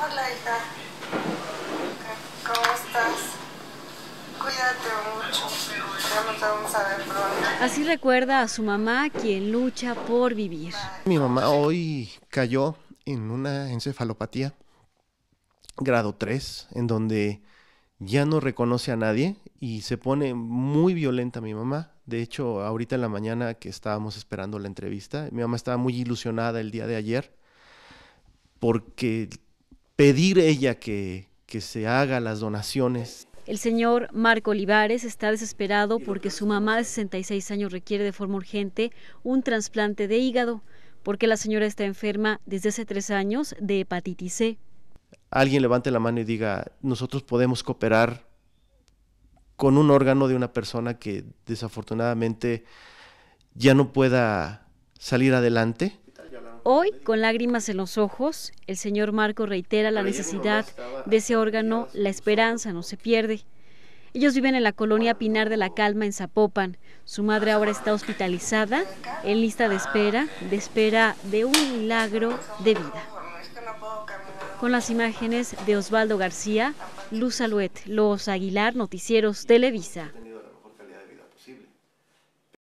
Hola hija, ¿cómo estás? Cuídate mucho, ya nos vamos a ver pronto. Así recuerda a su mamá quien lucha por vivir. Mi mamá hoy cayó en una encefalopatía grado 3, en donde ya no reconoce a nadie y se pone muy violenta mi mamá. De hecho, ahorita en la mañana que estábamos esperando la entrevista, mi mamá estaba muy ilusionada el día de ayer porque pedir ella que, que se haga las donaciones. El señor Marco Olivares está desesperado porque su mamá de 66 años requiere de forma urgente un trasplante de hígado, porque la señora está enferma desde hace tres años de hepatitis C. Alguien levante la mano y diga, nosotros podemos cooperar con un órgano de una persona que desafortunadamente ya no pueda salir adelante. Hoy, con lágrimas en los ojos, el señor Marco reitera la necesidad de ese órgano, la esperanza no se pierde. Ellos viven en la colonia Pinar de la Calma en Zapopan. Su madre ahora está hospitalizada en lista de espera, de espera de un milagro de vida. Con las imágenes de Osvaldo García, Luz Aluet, Los Aguilar, Noticieros Televisa.